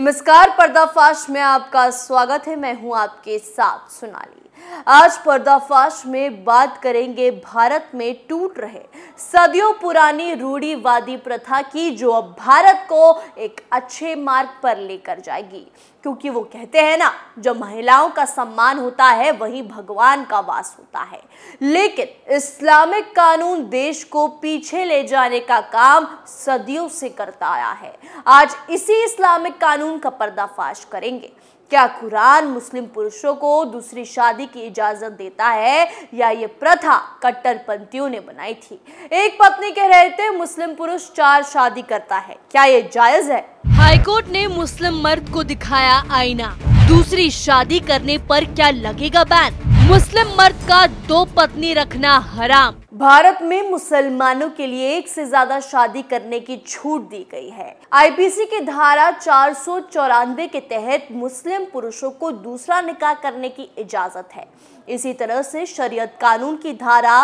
नमस्कार पर्दाफाश में आपका स्वागत है मैं हूं आपके साथ सोनाली आज पर्दाफाश में बात करेंगे भारत में टूट रहे सदियों पुरानी रूढ़ीवादी प्रथा की जो अब भारत को एक अच्छे मार्ग पर लेकर जाएगी क्योंकि वो कहते हैं ना जब महिलाओं का सम्मान होता है वही भगवान का वास होता है लेकिन इस्लामिक कानून देश को पीछे ले जाने का काम सदियों से करता आया है आज इसी इस्लामिक कानून संग का पर्दाफाश करेंगे क्या कुरान मुस्लिम पुरुषों को दूसरी शादी की इजाज़त देता है या ये प्रथा कट्टरपंथियों ने बनाई थी एक पत्नी के रहते मुस्लिम पुरुष चार शादी करता है क्या ये जायज़ है हाईकोर्ट ने मुस्लिम मर्द को दिखाया आईना दूसरी शादी करने पर क्या लगेगा बैन मुस्लिम मर्द का दो पत्नी रखना हराम भारत में मुसलमानों के लिए एक से ज्यादा शादी करने की छूट दी गई है आईपीसी की धारा चार के तहत मुस्लिम पुरुषों को दूसरा निकाह करने की इजाजत है इसी तरह से शरीयत कानून की धारा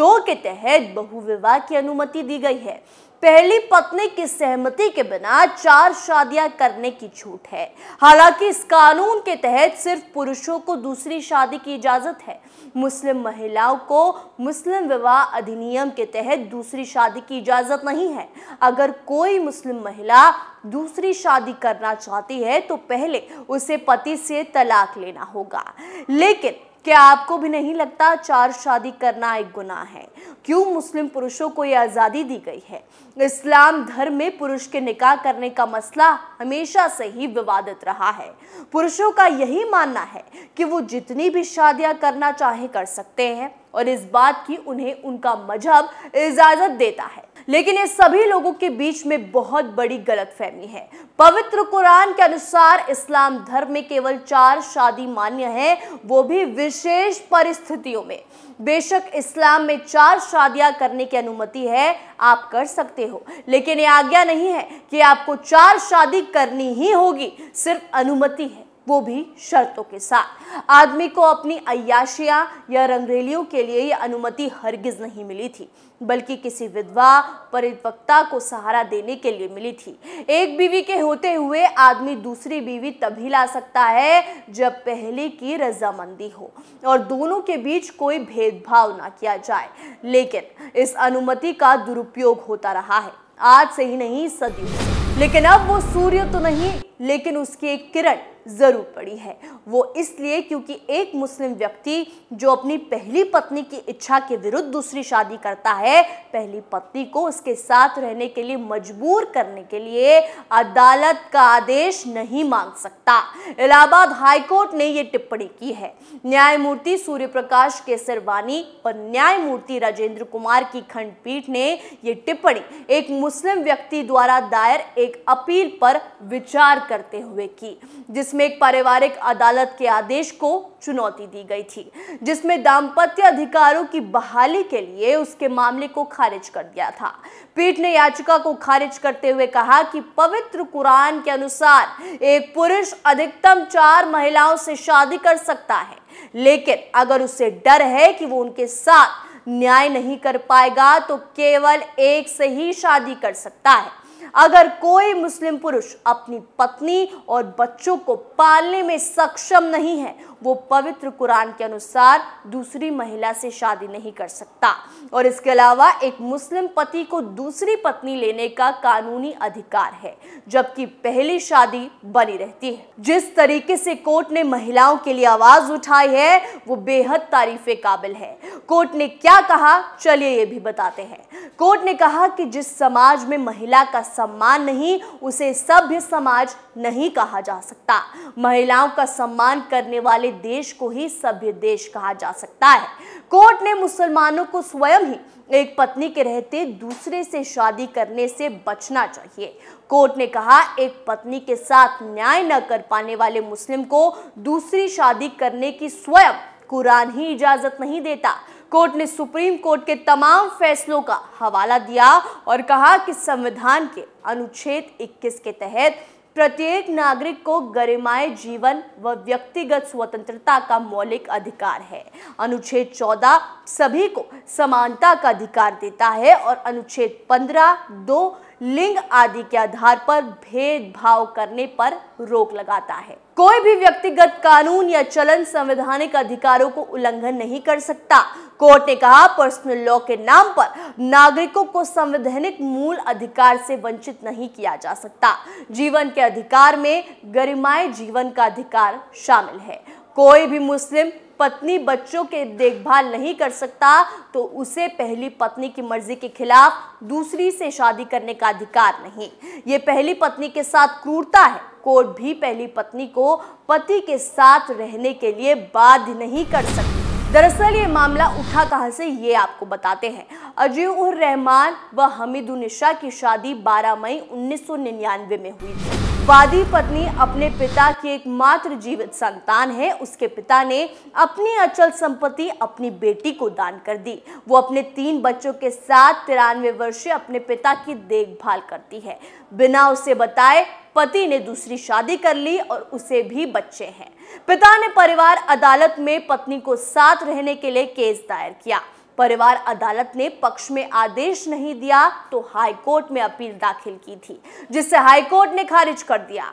दो के तहत बहुविवाह की अनुमति दी गई है पहली पत्नी की सहमति के बिना चार शादियां करने की छूट है हालांकि इस कानून के तहत सिर्फ पुरुषों को दूसरी शादी की इजाजत है मुस्लिम महिलाओं को मुस्लिम विवाह अधिनियम के तहत दूसरी शादी की इजाजत नहीं है अगर कोई मुस्लिम महिला दूसरी शादी करना चाहती है तो पहले उसे पति से तलाक लेना होगा लेकिन क्या आपको भी नहीं लगता चार शादी करना एक गुनाह है क्यों मुस्लिम पुरुषों को ये आज़ादी दी गई है इस्लाम धर्म में पुरुष के निकाह करने का मसला हमेशा से ही विवादित रहा है पुरुषों का यही मानना है कि वो जितनी भी शादियां करना चाहे कर सकते हैं और इस बात की उन्हें उनका मजहब इजाज़त देता है लेकिन ये सभी लोगों के बीच में बहुत बड़ी गलतफहमी है पवित्र कुरान के अनुसार इस्लाम धर्म में केवल चार शादी मान्य है वो भी विशेष परिस्थितियों में बेशक इस्लाम में चार शादियां करने की अनुमति है आप कर सकते हो लेकिन ये आज्ञा नहीं है कि आपको चार शादी करनी ही होगी सिर्फ अनुमति है वो भी शर्तों के साथ आदमी को अपनी अयाशिया या रंगरेलियों के लिए ये अनुमति हरगिज नहीं मिली थी बल्कि किसी विधवा परिपक्ता को सहारा देने के लिए मिली थी एक बीवी के होते हुए आदमी दूसरी बीवी तभी ला सकता है जब पहले की रजामंदी हो और दोनों के बीच कोई भेदभाव ना किया जाए लेकिन इस अनुमति का दुरुपयोग होता रहा है आज से ही नहीं सदियों लेकिन अब वो सूर्य तो नहीं लेकिन उसकी एक किरण ज़रूर पड़ी है वो इसलिए क्योंकि एक मुस्लिम व्यक्ति जो अपनी पहली पत्नी की इच्छा के विरुद्ध दूसरी शादी करता है पहली पत्नी को उसके साथ रहने के लिए मजबूर करने के लिए अदालत का आदेश नहीं मांग सकता इलाहाबाद हाईकोर्ट ने यह टिप्पणी की है न्यायमूर्ति सूर्य प्रकाश केसरवानी और न्यायमूर्ति राजेंद्र कुमार की खंडपीठ ने यह टिप्पणी एक मुस्लिम व्यक्ति द्वारा दायर एक अपील पर विचार करते हुए की जिसमें एक पारिवारिक अदालत के आदेश को चुनौती दी गई थी जिसमें दाम्पत्य अधिकारों की बहाली के लिए उसके मामले को खारिज कर दिया था पीठ ने याचिका को खारिज करते हुए कहा कि पवित्र कुरान के अनुसार एक पुरुष अधिकतम चार महिलाओं से शादी कर सकता है लेकिन अगर उसे डर है कि वो उनके साथ न्याय नहीं कर पाएगा तो केवल एक से ही शादी कर सकता है अगर कोई मुस्लिम पुरुष अपनी पत्नी और बच्चों को पालने में सक्षम नहीं है वो पवित्र कुरान के अनुसार दूसरी महिला से शादी नहीं कर सकता और इसके अलावा एक मुस्लिम पति को दूसरी पत्नी लेने का कानूनी अधिकार है जबकि पहली शादी बनी रहती है जिस तरीके से कोर्ट ने महिलाओं के लिए आवाज उठाई है वो बेहद तारीफे काबिल है कोर्ट ने क्या कहा चलिए ये भी बताते हैं कोर्ट ने कहा कि जिस समाज में महिला का सम्मान नहीं उसे सभ्य समाज नहीं कहा जा सकता महिलाओं का सम्मान करने वाले देश को ही सभ्य देश कहा जा सकता है कोर्ट ने मुसलमानों को स्वयं ही एक पत्नी के रहते दूसरे से शादी करने से बचना चाहिए कोर्ट ने कहा एक पत्नी के साथ न्याय न कर पाने वाले मुस्लिम को दूसरी शादी करने की स्वयं कुरान ही इजाजत नहीं देता कोर्ट ने सुप्रीम कोर्ट के तमाम फैसलों का हवाला दिया और कहा कि संविधान के अनुच्छेद 21 के तहत प्रत्येक नागरिक को गरिमाए जीवन व व्यक्तिगत स्वतंत्रता का मौलिक अधिकार है अनुच्छेद 14 सभी को समानता का अधिकार देता है और अनुच्छेद 15 दो लिंग आदि के आधार पर भेदभाव करने पर रोक लगाता है कोई भी व्यक्तिगत कानून या चलन संवैधानिक अधिकारों को उल्लंघन नहीं कर सकता कोर्ट ने कहा पर्सनल लॉ के नाम पर नागरिकों को संवैधानिक मूल अधिकार से वंचित नहीं किया जा सकता जीवन के अधिकार में गरिमाए जीवन का अधिकार शामिल है कोई भी मुस्लिम पत्नी बच्चों के देखभाल नहीं कर सकता तो उसे पहली पत्नी की मर्जी के खिलाफ दूसरी से शादी करने का अधिकार नहीं ये पहली पत्नी के साथ क्रूरता है कोर्ट भी पहली पत्नी को पति के साथ रहने के लिए बाध्य नहीं कर सकता दरअसल ये मामला उठा कहाँ से ये आपको बताते हैं अजय उर रहमान व हमीदुनिशा की शादी 12 मई 1999 में हुई थी वादी पत्नी अपने पिता की एकमात्र जीवित संतान है उसके पिता ने अपनी अचल संपत्ति अपनी बेटी को दान कर दी वो अपने तीन बच्चों के साथ तिरानवे वर्षीय अपने पिता की देखभाल करती है बिना उसे बताए पति ने दूसरी शादी कर ली और उसे भी बच्चे हैं पिता ने परिवार अदालत में पत्नी को साथ रहने के लिए केस दायर किया परिवार अदालत ने पक्ष में आदेश नहीं दिया तो हाईकोर्ट में अपील दाखिल की थी जिससे हाईकोर्ट ने खारिज कर दिया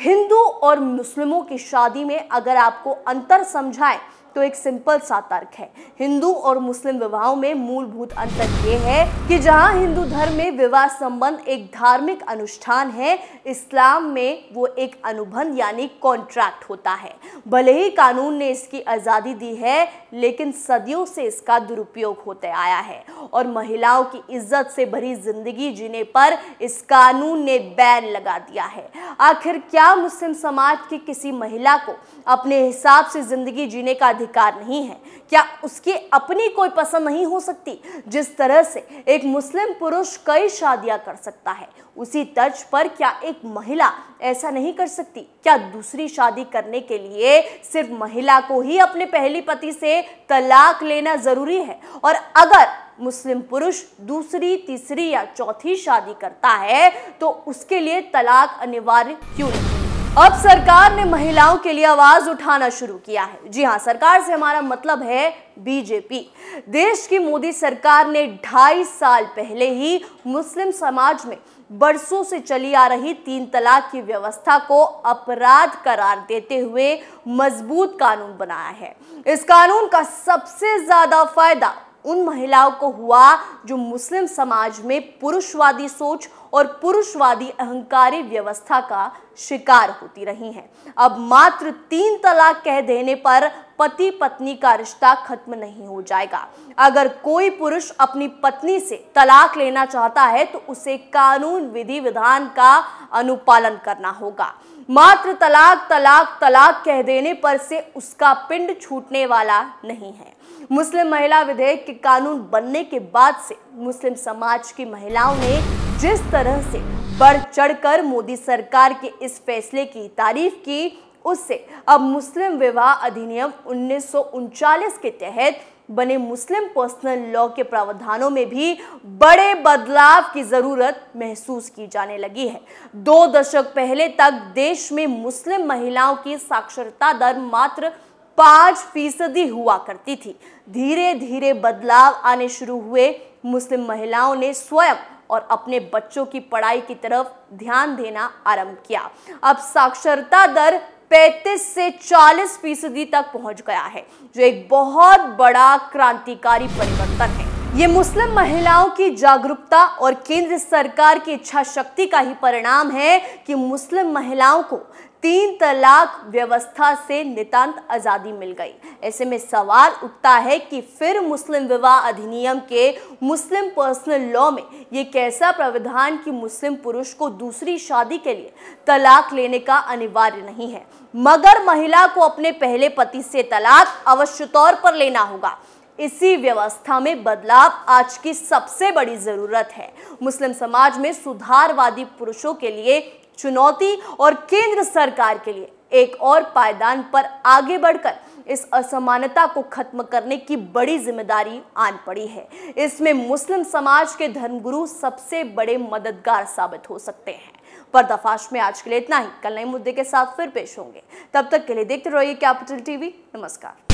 हिंदू और मुस्लिमों की शादी में अगर आपको अंतर समझाएं तो एक सिंपल सा तर्क है हिंदू और मुस्लिम विवाहों में मूलभूत अंतर ये है कि जहां हिंदू धर्म में विवाह संबंध एक धार्मिक अनुष्ठान है इस्लाम में वो एक अनुबंध यानी कॉन्ट्रैक्ट होता है भले ही कानून ने इसकी आज़ादी दी है लेकिन सदियों से इसका दुरुपयोग होते आया है और महिलाओं की इज्जत से भरी जिंदगी जीने पर इस कानून ने बैन लगा दिया है आखिर क्या मुस्लिम समाज की किसी महिला को अपने हिसाब से जिंदगी जीने का अधिकार नहीं है क्या उसकी अपनी कोई पसंद नहीं हो सकती जिस तरह से एक मुस्लिम पुरुष कई शादियां कर सकता है उसी तर्ज पर क्या एक महिला ऐसा नहीं कर सकती क्या दूसरी शादी करने के लिए सिर्फ महिला को ही अपने पहली पति से तलाक लेना ज़रूरी है और अगर मुस्लिम पुरुष दूसरी तीसरी या चौथी शादी करता है तो उसके लिए तलाक अनिवार्य क्यों नहीं अब सरकार ने महिलाओं के लिए आवाज उठाना शुरू किया है जी हाँ सरकार से हमारा मतलब है बीजेपी देश की मोदी सरकार ने ढाई साल पहले ही मुस्लिम समाज में बरसों से चली आ रही तीन तलाक की व्यवस्था को अपराध करार देते हुए मजबूत कानून बनाया है इस कानून का सबसे ज्यादा फायदा उन महिलाओं को हुआ जो मुस्लिम समाज में पुरुषवादी सोच और पुरुषवादी अहंकारी व्यवस्था का शिकार होती रही हैं अब मात्र तीन तलाक कह देने पर पति पत्नी का रिश्ता खत्म नहीं हो जाएगा अगर कोई पुरुष अपनी पत्नी से तलाक लेना चाहता है तो उसे कानून विधि विधान का अनुपालन करना होगा मात्र तलाक तलाक तलाक कह देने पर से उसका पिंड छूटने वाला नहीं है मुस्लिम महिला विधेयक के कानून बनने के बाद से मुस्लिम समाज की महिलाओं ने जिस तरह से बढ़ चढ़कर मोदी सरकार के इस फैसले की तारीफ की उससे अब मुस्लिम विवाह अधिनियम उन्नीस के तहत बने मुस्लिम पर्सनल लॉ के प्रावधानों में भी बड़े बदलाव की जरूरत महसूस की जाने लगी है दो दशक पहले तक देश में मुस्लिम महिलाओं की साक्षरता दर मात्र पांच फीसदी हुआ करती थी धीरे धीरे बदलाव आने शुरू हुए मुस्लिम महिलाओं ने स्वयं और अपने बच्चों की पढ़ाई की तरफ ध्यान देना आरंभ किया अब साक्षरता दर 35 से 40 फीसदी तक पहुंच गया है जो एक बहुत बड़ा क्रांतिकारी परिवर्तन है ये मुस्लिम महिलाओं की जागरूकता और केंद्र सरकार की इच्छा शक्ति का ही परिणाम है कि मुस्लिम महिलाओं को तीन तलाक व्यवस्था से नितांत आज़ादी मिल गई ऐसे में सवाल उठता है कि फिर मुस्लिम विवाह अधिनियम के मुस्लिम पर्सनल लॉ में ये कैसा प्रावधान कि मुस्लिम पुरुष को दूसरी शादी के लिए तलाक लेने का अनिवार्य नहीं है मगर महिला को अपने पहले पति से तलाक अवश्य तौर पर लेना होगा इसी व्यवस्था में बदलाव आज की सबसे बड़ी ज़रूरत है मुस्लिम समाज में सुधारवादी पुरुषों के लिए चुनौती और केंद्र सरकार के लिए एक और पायदान पर आगे बढ़कर इस असमानता को खत्म करने की बड़ी जिम्मेदारी आन पड़ी है इसमें मुस्लिम समाज के धर्मगुरु सबसे बड़े मददगार साबित हो सकते हैं पर्दाफाश में आज के लिए इतना ही कल नए मुद्दे के साथ फिर पेश होंगे तब तक के लिए देखते रहिए कैपिटल टीवी नमस्कार